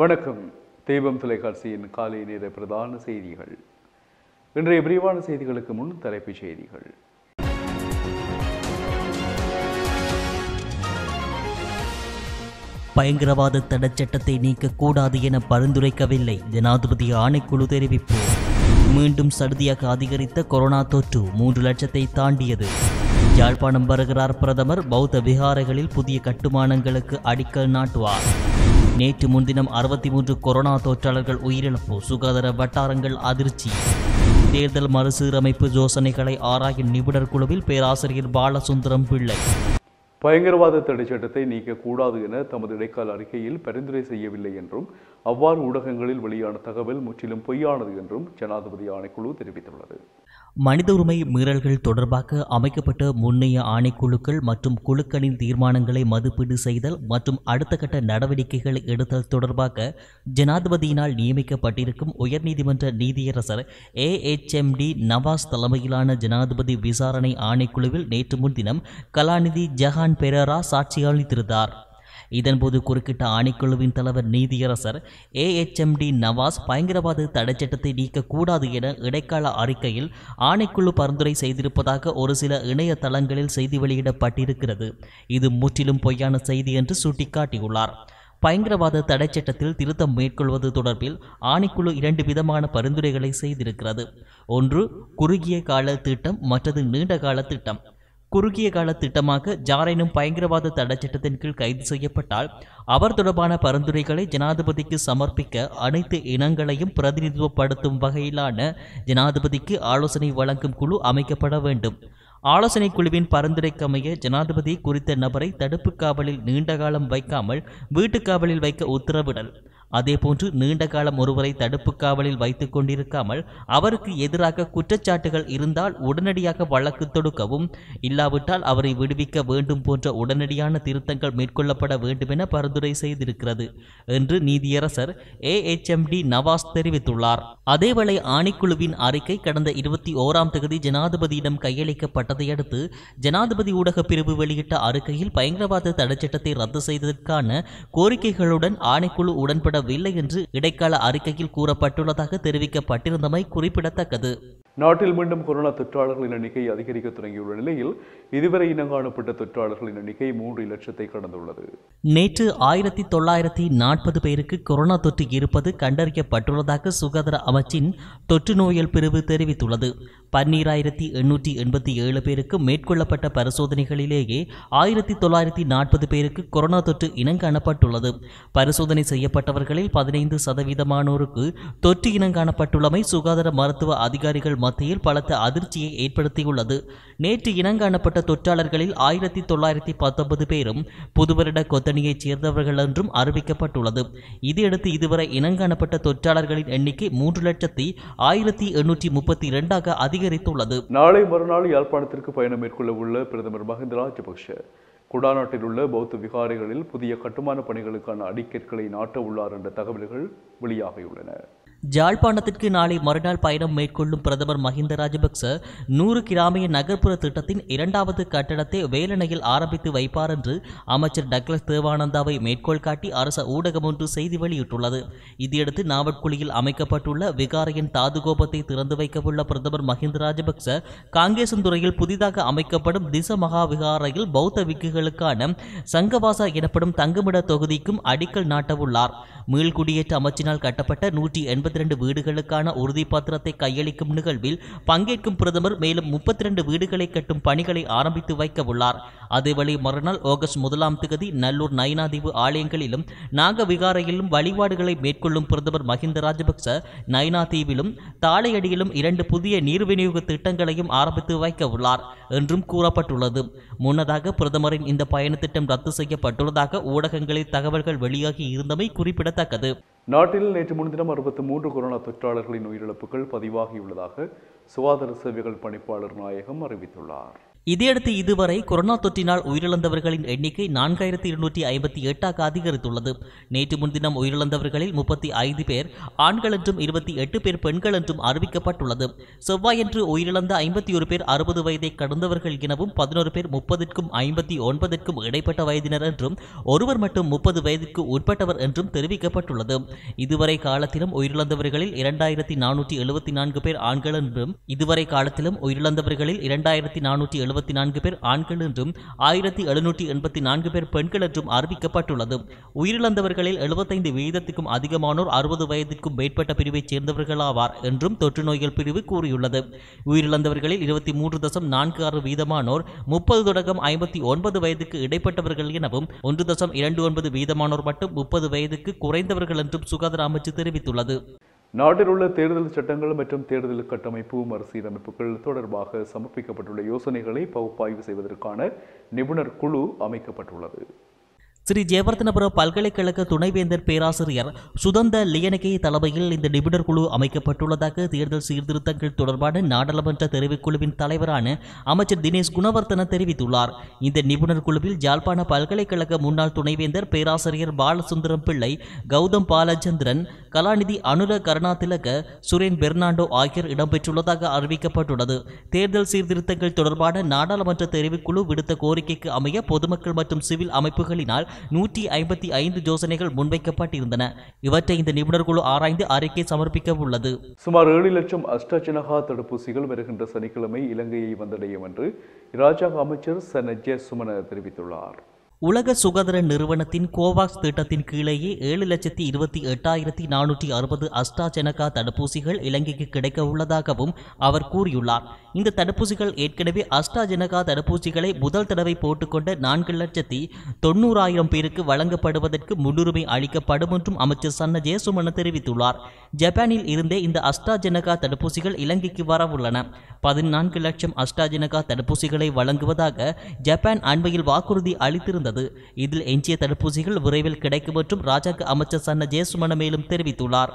வணக்கம் தெய்வம் தொலைக்காட்சியின் காலை நேர பிரதான செய்திகள் இன்றைய விரிவான செய்திகளுக்கு முன் தலைப்புச் செய்திகள் பயங்கரவாத சட்டத்தை நீக்கக்கூடாது என பரிந்துரைக்கவில்லை ஜனாதிபதி ஆணைக்குழு தெரிவிப்பு மீண்டும் சடுதியாக அதிகரித்த கொரோனா தொற்று மூன்று லட்சத்தை தாண்டியது யாழ்ப்பாணம் வருகிறார் பிரதமர் பௌத்த விகாரைகளில் புதிய கட்டுமானங்களுக்கு அடிக்கல் நாட்டுவார் நேற்று முன்தினம் அறுபத்தி மூன்று கொரோனா தொற்றாளர்கள் உயிரிழப்பு சுகாதார வட்டாரங்கள் அதிர்ச்சி தேர்தல் மறுசீரமைப்பு யோசனைகளை ஆராயும் நிபுணர் குழுவில் பேராசிரியர் பாலசுந்தரம் பிள்ளை பயங்கரவாத தடை சட்டத்தை நீக்கக்கூடாது என தமது இடைக்கால அறிக்கையில் பரிந்துரை செய்யவில்லை என்றும் அவ்வாறு ஊடகங்களில் வெளியான தகவல் முற்றிலும் பொய்யானது என்றும் ஜனாதிபதி ஆணைக்குழு தெரிவித்துள்ளது மனித உரிமை மீறல்கள் தொடர்பாக அமைக்கப்பட்ட முன்னைய ஆணைக்குழுக்கள் மற்றும் குழுக்களின் தீர்மானங்களை மதிப்பீடு செய்தல் மற்றும் அடுத்த கட்ட நடவடிக்கைகள் எடுத்தல் தொடர்பாக ஜனாதிபதியினால் நியமிக்கப்பட்டிருக்கும் உயர்நீதிமன்ற நீதியரசர் A H M D Nawaz தலைமையிலான ஜனாதிபதி விசாரணை ஆணைக்குழுவில் நேற்று முன்தினம் கலாநிதி ஜஹான் பெரரா சாட்சியளித்திருந்தார் இதன்போது குறுக்கிட்ட ஆணைக்குழுவின் தலைவர் நீதியரசர் ஏஎச்எம்டி நவாஸ் பயங்கரவாத தடைச்சட்டத்தை நீக்கக்கூடாது என இடைக்கால அறிக்கையில் ஆணைக்குழு பரிந்துரை செய்திருப்பதாக ஒரு சில இணையதளங்களில் செய்தி வெளியிடப்பட்டிருக்கிறது இது முற்றிலும் பொய்யான செய்தி என்று சுட்டிக்காட்டியுள்ளார் பயங்கரவாத தடை சட்டத்தில் திருத்தம் மேற்கொள்வது தொடர்பில் ஆணைக்குழு இரண்டு விதமான பரிந்துரைகளை செய்திருக்கிறது ஒன்று குறுகிய கால திட்டம் மற்றது நீண்ட கால திட்டம் குறுகிய கால திட்டமாக ஜாரேனும் பயங்கரவாத தடை சட்டத்தின் கீழ் கைது செய்யப்பட்டால் அவர் தொடர்பான பரிந்துரைகளை ஜனாதிபதிக்கு சமர்ப்பிக்க அனைத்து இனங்களையும் பிரதிநிதித்துவப்படுத்தும் வகையிலான ஜனாதிபதிக்கு ஆலோசனை வழங்கும் குழு அமைக்கப்பட வேண்டும் ஆலோசனை குழுவின் பரிந்துரைக்கமைய ஜனாதிபதி குறித்த நபரை தடுப்பு காவலில் நீண்ட காலம் வைக்காமல் வீட்டுக் காவலில் வைக்க உத்தரவிடல் அதேபோன்று நீண்ட காலம் ஒருவரை தடுப்பு காவலில் வைத்துக் கொண்டிருக்காமல் அவருக்கு எதிராக குற்றச்சாட்டுகள் இருந்தால் உடனடியாக வழக்கு தொடுக்கவும் இல்லாவிட்டால் அவரை விடுவிக்க வேண்டும் போன்ற உடனடியான திருத்தங்கள் மேற்கொள்ளப்பட வேண்டும் என பரிந்துரை செய்திருக்கிறது என்று நீதியரசர் A H M D Nawaz தெரிவித்துள்ளார் அதேவேளை ஆணைக்குழுவின் அறிக்கை கடந்த இருபத்தி ஓராம் தேதி ஜனாதிபதியிடம் கையளிக்கப்பட்டதை அடுத்து ஜனாதிபதி ஊடக பிரிவு வெளியிட்ட அறிக்கையில் பயங்கரவாத தடைச்சட்டத்தை ரத்து செய்ததற்கான கோரிக்கைகளுடன் ஆணைக்குழு உடன்பட வெளியிடப்படவில்லை என்று இடைக்கால அறிக்கையில் கூறப்பட்டுள்ளதாக தெரிவிக்கப்பட்டிருந்தமை குறிப்பிடத்தக்கது நாட்டில் மீண்டும் கொரோனா தொற்றாளர்களின் எண்ணிக்கை அதிகரிக்க தொடங்கியுள்ள நிலையில் இதுவரை இனங்காணப்பட்ட தொற்றாளர்களின் எண்ணிக்கை மூன்று லட்சத்தை கடந்துள்ளது நேற்று ஆயிரத்தி தொள்ளாயிரத்தி நாற்பது பேருக்கு கொரோனா தொற்று இருப்பது கண்டறியப்பட்டுள்ளதாக சுகாதார அமைச்சின் தொற்று நோயல் பிரிவு தெரிவித்துள்ளது பன்னீராயிரத்தி எண்ணூற்றி எண்பத்தி ஏழு பேருக்கு மேற்கொள்ளப்பட்ட பரிசோதனைகளிலேயே ஆயிரத்தி தொள்ளாயிரத்தி நாற்பது பேருக்கு கொரோனா தொற்று இனங்காணப்பட்டுள்ளது பரிசோதனை செய்யப்பட்டவர்களில் பதினைந்து சதவீதமானோருக்கு தொற்று இனங்காணப்பட்டுள்ளமை சுகாதார மருத்துவ அதிகாரிகள் மத்தியில் பலத்த அதிர்ச்சியை ஏற்படுத்தியுள்ளது நேற்று இனங்காணப்பட்ட தொற்றாளர்களில் ஆயிரத்தி தொள்ளாயிரத்தி பத்தொன்பது பேரும் புதுவருட கொத்தணியைச் சேர்ந்தவர்கள் என்றும் அறிவிக்கப்பட்டுள்ளது இதையடுத்து இதுவரை இனங்காணப்பட்ட தொற்றாளர்களின் எண்ணிக்கை மூன்று லட்சத்தி ஆயிரத்தி எண்ணூற்றி முப்பத்தி இரண்டாக அதிக அதிகரித்துள்ளது நாளை மறுநாள் யாழ்ப்பாணத்திற்கு பயணம் மேற்கொள்ள உள்ள பிரதமர் மஹிந்த ராஜபக்ஷ குடாநாட்டில் உள்ள பௌத்த விகாரைகளில் புதிய கட்டுமான பணிகளுக்கான அடிக்கற்களை நாட்ட உள்ளார் என்ற தகவல்கள் வெளியாகியுள்ளன ஜாழ்ப்பாணத்திற்கு நாளை மறுநாள் பயணம் மேற்கொள்ளும் பிரதமர் மஹிந்த ராஜபக்ச நூறு கிராமிய நகர்ப்புற திட்டத்தின் இரண்டாவது கட்டடத்தை வேலனையில் ஆரம்பித்து வைப்பார் என்று அமைச்சர் டக்ளஸ் தேவானந்தாவை மேற்கோள் காட்டி அரச ஊடகம் ஒன்று செய்தி வெளியிட்டுள்ளது இதையடுத்து நாவட்குழியில் அமைக்கப்பட்டுள்ள விகாரையின் தாதுகோபத்தை திறந்து வைக்கவுள்ள பிரதமர் மஹிந்த ராஜபக்ச காங்கேசந்துறையில் புதிதாக அமைக்கப்படும் திச மகா விகாரையில் பௌத்த விக்குகளுக்கான சங்கவாசா எனப்படும் தங்குமிட தொகுதிக்கும் அடிக்கல் நாட்டவுள்ளார் மீள்குடியேற்ற அமைச்சினால் கட்டப்பட்ட நூற்றி எண்பது ஐம்பத்தி ரெண்டு வீடுகளுக்கான உறுதிப்பத்திரத்தை கையளிக்கும் நிகழ்வில் பங்கேற்கும் பிரதமர் மேலும் முப்பத்தி ரெண்டு வீடுகளை கட்டும் பணிகளை ஆரம்பித்து வைக்க உள்ளார் அதேவழி மறுநாள் ஆகஸ்ட் முதலாம் தேதி நல்லூர் நயனாதீவு ஆலயங்களிலும் நாகவிகாரையிலும் வழிபாடுகளை மேற்கொள்ளும் பிரதமர் மஹிந்த ராஜபக்ச நயனாதீவிலும் தாளையடியிலும் இரண்டு புதிய நீர் விநியோக திட்டங்களையும் ஆரம்பித்து வைக்க உள்ளார் என்றும் கூறப்பட்டுள்ளது முன்னதாக பிரதமரின் இந்த பயண திட்டம் ரத்து செய்யப்பட்டுள்ளதாக ஊடகங்களில் தகவல்கள் வெளியாகி இருந்தமை குறிப்பிடத்தக்கது நாட்டில் நேற்று முன்தினம் அறுபத்தி மூன்று கொரோனா தொற்றாளர்களின் உயிரிழப்புகள் பதிவாகியுள்ளதாக சுகாதார சேவைகள் பணிப்பாளர் நாயகம் அறிவித்துள்ளார் இதையடுத்து இதுவரை கொரோனா தொற்றினால் உயிரிழந்தவர்களின் எண்ணிக்கை நான்காயிரத்தி இருநூற்றி ஐம்பத்தி எட்டாக அதிகரித்துள்ளது நேற்று முன்தினம் உயிரிழந்தவர்களில் முப்பத்தி ஐந்து பேர் ஆண்கள் என்றும் இருபத்தி எட்டு பேர் பெண்கள் என்றும் அறிவிக்கப்பட்டுள்ளது செவ்வாயன்று உயிரிழந்த ஐம்பத்தி ஒரு பேர் அறுபது வயதை கடந்தவர்கள் எனவும் பதினோரு பேர் முப்பதுக்கும் ஐம்பத்தி ஒன்பதற்கும் இடைப்பட்ட வயதினர் என்றும் ஒருவர் மட்டும் முப்பது வயதிற்கு உட்பட்டவர் என்றும் தெரிவிக்கப்பட்டுள்ளது இதுவரை காலத்திலும் உயிரிழந்தவர்களில் இரண்டாயிரத்தி நானூற்றி எழுபத்தி நான்கு பேர் ஆண்கள் என்றும் இதுவரை காலத்திலும் உயிரிழந்தவர்களில் இரண்டாயிரத்தி நானூற்றி எழுபத்தி நான்கு பேர் ஆண்கள் என்றும் ஆயிரத்தி எழுநூற்றி எண்பத்தி நான்கு பேர் பெண்கள் என்றும் அறிவிக்கப்பட்டுள்ளது உயிரிழந்தவர்களில் எழுபத்தைந்து வீதத்துக்கும் அதிகமானோர் அறுபது வயதுக்கும் மேற்பட்ட பிரிவைச் சேர்ந்தவர்களாவார் என்றும் தொற்று நோய்கள் பிரிவு கூறியுள்ளது உயிரிழந்தவர்களில் இருபத்தி மூன்று தசம் நான்கு ஆறு வீதமானோர் முப்பது தொடக்கம் ஐம்பத்தி ஒன்பது வயதுக்கு இடைப்பட்டவர்கள் எனவும் ஒன்று தசம் இரண்டு ஒன்பது வீதமானோர் மட்டும் முப்பது வயதுக்கு குறைந்தவர்கள் என்றும் சுகாதார அமைச்சு தெரிவித்துள்ளது நாட்டில் உள்ள தேர்தல் சட்டங்கள் மற்றும் தேர்தல் கட்டமைப்பு மறுசீரமைப்புகள் தொடர்பாக சமர்ப்பிக்கப்பட்டுள்ள யோசனைகளை பகுப்பாய்வு செய்வதற்கான நிபுணர் குழு அமைக்கப்பட்டுள்ளது ஸ்ரீ ஜெயவர்தனபுர பல்கலைக்கழக துணைவேந்தர் பேராசிரியர் சுதந்த லியனகே தலைமையில் இந்த நிபுணர் குழு அமைக்கப்பட்டுள்ளதாக தேர்தல் சீர்திருத்தங்கள் தொடர்பான நாடாளுமன்ற தெரிவுக்குழுவின் தலைவரான அமைச்சர் தினேஷ் குணவர்த்தன தெரிவித்துள்ளார் இந்த நிபுணர் குழுவில் ஜாழ்ப்பாண பல்கலைக்கழக முன்னாள் துணைவேந்தர் பேராசிரியர் பாலசுந்தரம் பிள்ளை கௌதம் பாலச்சந்திரன் கலாநிதி அனுர கருணாதிலக சுரேன் பெர்னாண்டோ ஆகியோர் இடம்பெற்றுள்ளதாக அறிவிக்கப்பட்டுள்ளது தேர்தல் சீர்திருத்தங்கள் தொடர்பான நாடாளுமன்ற தெரிவுக்குழு விடுத்த கோரிக்கைக்கு அமைய பொதுமக்கள் மற்றும் சிவில் அமைப்புகளினால் நூற்றி ஐம்பத்தி ஐந்து யோசனைகள் முன்வைக்கப்பட்டிருந்தன இவற்றை இந்த நிபுணர் குழு ஆராய்ந்து அறிக்கை சமர்ப்பிக்க உள்ளது சுமார் ஏழு லட்சம் அஷ்டஜனகா தடுப்பூசிகள் வருகின்ற சனிக்கிழமை இலங்கையை வந்தடையும் என்று இராஜாங்க அமைச்சர் சனஜய சுமன தெரிவித்துள்ளார் உலக சுகாதார நிறுவனத்தின் கோவாக்ஸ் திட்டத்தின் கீழேயே ஏழு லட்சத்தி இருபத்தி எட்டாயிரத்தி நானூற்றி அறுபது அஸ்டாஜெனகா தடுப்பூசிகள் இலங்கைக்கு கிடைக்க உள்ளதாகவும் அவர் கூறியுள்ளார் இந்த தடுப்பூசிகள் ஏற்கனவே அஸ்டாஜெனகா தடுப்பூசிகளை முதல் தடவை போட்டுக்கொண்ட நான்கு லட்சத்தி தொண்ணூறாயிரம் பேருக்கு வழங்கப்படுவதற்கு முன்னுரிமை அளிக்கப்படும் என்றும் அமைச்சர் சன்ன ஜெயசுமன் தெரிவித்துள்ளார் ஜப்பானில் இருந்தே இந்த அஸ்டாஜெனகா தடுப்பூசிகள் இலங்கைக்கு வரவுள்ளன பதினான்கு லட்சம் அஸ்டாஜெனகா தடுப்பூசிகளை வழங்குவதாக ஜப்பான் அண்மையில் வாக்குறுதி அளித்திருந்தது இருந்தது இதில் எஞ்சிய தடுப்பூசிகள் விரைவில் கிடைக்கும் மற்றும் ராஜாங்க அமைச்சர் சன்ன ஜெயசுமன மேலும் தெரிவித்துள்ளார்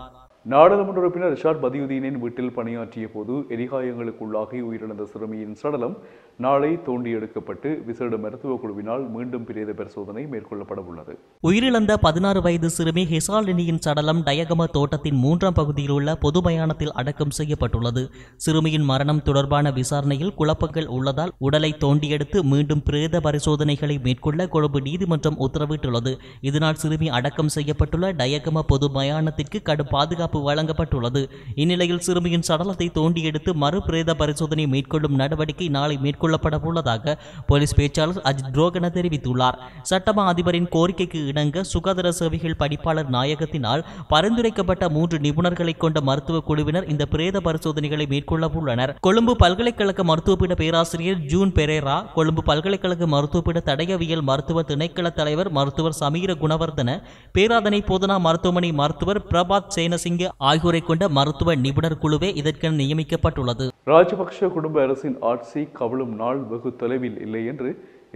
நாடாளுமன்ற உறுப்பினர் ரிஷாட் பதியுதீனின் வீட்டில் பணியாற்றிய போது எரிகாயங்களுக்குள்ளாகி உயிரிழந்த சிறுமியின் சடலம் நாளை தோண்டி எடுக்கப்பட்டு விசேட மருத்துவ குழுவினால் மீண்டும் பிரேத பரிசோதனை மேற்கொள்ளப்பட உள்ளது உயிரிழந்த பதினாறு வயது சிறுமி ஹெசாலினியின் சடலம் டயகம தோட்டத்தின் மூன்றாம் பகுதியில் உள்ள பொது மயானத்தில் அடக்கம் செய்யப்பட்டுள்ளது சிறுமியின் மரணம் தொடர்பான விசாரணையில் குழப்பங்கள் உள்ளதால் உடலை தோண்டியெடுத்து மீண்டும் பிரேத பரிசோதனைகளை மேற்கொள்ள கொழும்பு நீதிமன்றம் உத்தரவிட்டுள்ளது இதனால் சிறுமி அடக்கம் செய்யப்பட்டுள்ள டயகம பொது மயானத்திற்கு கடும் பாதுகாப்பு வழங்கப்பட்டுள்ளது இந்நிலையில் சிறுமியின் சடலத்தை தோண்டி எடுத்து மறு பிரேத பரிசோதனை மேற்கொள்ளும் நடவடிக்கை நாளை மேற்கொள்ள உள்ளதாக போலீஸ் பேச்சாளர் அஜித் தெரிவித்துள்ளார் சட்டமா அதிபரின் கோரிக்கைக்கு இணங்க சுகாதார சேவைகள் படிப்பாளர் நாயகத்தினால் பரிந்துரைக்கப்பட்ட மூன்று நிபுணர்களை கொண்ட மருத்துவ குழுவினர் இந்த பிரேத பரிசோதனைகளை மேற்கொள்ள உள்ளனர் கொழும்பு பல்கலைக்கழக மருத்துவப்பீட பேராசிரியர் ஜூன் பெரேரா கொழும்பு பல்கலைக்கழக மருத்துவப்பீட தடயவியல் மருத்துவ திணைக்கள தலைவர் மருத்துவர் சமீர குணவர்தன பேராதனை போதனா மருத்துவமனை மருத்துவர் பிரபாத் சேனசிங்க ஆகியோரை கொண்ட மருத்துவ நிபுணர் குழுவே இதற்கென நியமிக்கப்பட்டுள்ளது ராஜபக்ஷ குடும்ப அரசின் ஆட்சி கவலும் நாள் வெகு தொலைவில் இல்லை என்று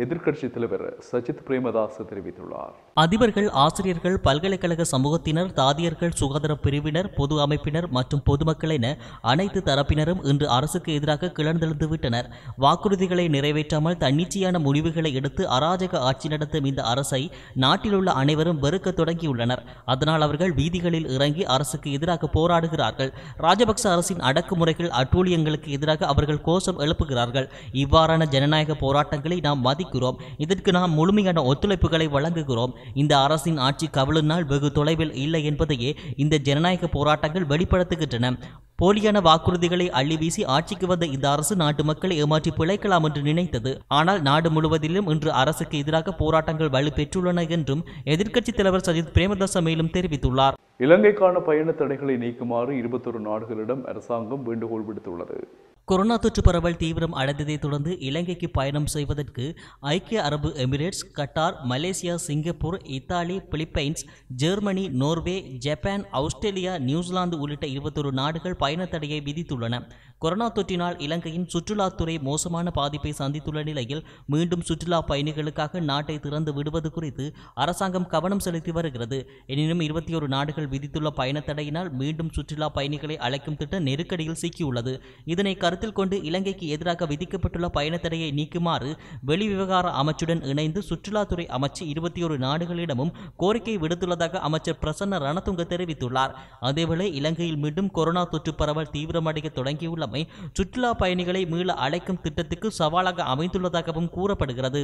எதிர்க்கட்சி தலைவர் சஜித் பிரேமதாஸ் தெரிவித்துள்ளார் அதிபர்கள் ஆசிரியர்கள் பல்கலைக்கழக சமூகத்தினர் தாதியர்கள் சுகாதார பிரிவினர் பொது அமைப்பினர் மற்றும் பொதுமக்கள் என அனைத்து தரப்பினரும் இன்று அரசுக்கு எதிராக கிளர்ந்தெழுந்து விட்டனர் வாக்குறுதிகளை நிறைவேற்றாமல் தன்னிச்சையான முடிவுகளை எடுத்து அராஜக ஆட்சி நடத்தும் இந்த அரசை நாட்டிலுள்ள அனைவரும் வெறுக்க தொடங்கியுள்ளனர் அதனால் அவர்கள் வீதிகளில் இறங்கி அரசுக்கு எதிராக போராடுகிறார்கள் ராஜபக்ச அரசின் அடக்குமுறைகள் அட்டூழியங்களுக்கு எதிராக அவர்கள் கோஷம் எழுப்புகிறார்கள் இவ்வாறான ஜனநாயக போராட்டங்களை நாம் மதிக்க பாதிக்கிறோம் இதற்கு நாம் முழுமையான ஒத்துழைப்புகளை வழங்குகிறோம் இந்த அரசின் ஆட்சி கவலு நாள் வெகு தொலைவில் இல்லை என்பதையே இந்த ஜனநாயக போராட்டங்கள் வெளிப்படுத்துகின்றன போலியான வாக்குறுதிகளை அள்ளி வீசி ஆட்சிக்கு வந்த இந்த அரசு நாட்டு மக்களை ஏமாற்றி பிழைக்கலாம் என்று நினைத்தது ஆனால் நாடு முழுவதிலும் இன்று அரசுக்கு எதிராக போராட்டங்கள் வலுப்பெற்றுள்ளன என்றும் எதிர்க்கட்சித் தலைவர் சஜித் பிரேமதாச மேலும் தெரிவித்துள்ளார் இலங்கைக்கான பயண தடைகளை நீக்குமாறு இருபத்தொரு நாடுகளிடம் அரசாங்கம் வேண்டுகோள் விடுத்துள்ளது கொரோனா தொற்று பரவல் தீவிரம் அடைந்ததை தொடர்ந்து இலங்கைக்கு பயணம் செய்வதற்கு ஐக்கிய அரபு Emirates Qatar Malaysia Singapore Italy Philippines Germany Norway Japan Australia New Zealand உள்ளிட்ட இருபத்தொரு நாடுகள் பயண தடையை விதித்துள்ளன கொரோனா தொற்றினால் இலங்கையின் சுற்றுலாத்துறை மோசமான பாதிப்பை சந்தித்துள்ள நிலையில் மீண்டும் சுற்றுலா பயணிகளுக்காக நாட்டை திறந்து விடுவது குறித்து அரசாங்கம் கவனம் செலுத்தி வருகிறது எனினும் இருபத்தி ஒரு நாடுகள் விதித்துள்ள பயணத்தடையினால் மீண்டும் சுற்றுலா பயணிகளை அழைக்கும் திட்டம் நெருக்கடியில் சிக்கியுள்ளது இதனை கருத்தில் கொண்டு இலங்கைக்கு எதிராக விதிக்கப்பட்டுள்ள பயணத்தடையை நீக்குமாறு வெளிவிவகார அமைச்சுடன் இணைந்து சுற்றுலாத்துறை அமைச்சு இருபத்தி ஒரு நாடுகளிடமும் கோரிக்கை விடுத்துள்ளதாக அமைச்சர் பிரசன்ன ரணதுங்க தெரிவித்துள்ளார் அதேவேளை இலங்கையில் மீண்டும் கொரோனா தொற்று பரவல் தீவிரமடைய தொடங்கியுள்ள உள்ளமை சுற்றுலா பயணிகளை மீள அழைக்கும் திட்டத்துக்கு சவாலாக அமைந்துள்ளதாகவும் கூறப்படுகிறது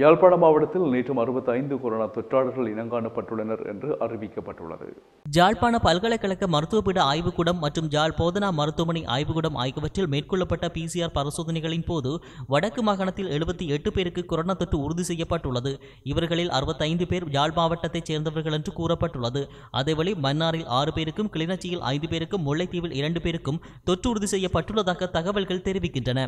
யாழ்ப்பாண மாவட்டத்தில் நேற்று அறுபத்தி ஐந்து கொரோனா தொற்றாளர்கள் இனங்காணப்பட்டுள்ளனர் என்று அறிவிக்கப்பட்டுள்ளது ஜாழ்ப்பாண பல்கலைக்கழக மருத்துவபீட ஆய்வுக்கூடம் மற்றும் ஜாழ் போதனா மருத்துவமனை ஆய்வுக்கூடம் ஆகியவற்றில் மேற்கொள்ளப்பட்ட பிசிஆர் பரிசோதனைகளின் போது வடக்கு மாகாணத்தில் எழுபத்தி எட்டு பேருக்கு கொரோனா தொற்று உறுதி செய்யப்பட்டுள்ளது இவர்களில் அறுபத்தைந்து பேர் யாழ் மாவட்டத்தைச் சேர்ந்தவர்கள் என்று கூறப்பட்டுள்ளது அதேவேளை மன்னாரில் ஆறு பேருக்கும் கிளிநொச்சியில் ஐந்து பேருக்கும் முல்லைத்தீவில் இரண்டு பேருக்கும் தொற்று உறுதி செய்யப்பட்டுள்ளதாக தகவல்கள் தெரிவிக்கின்றன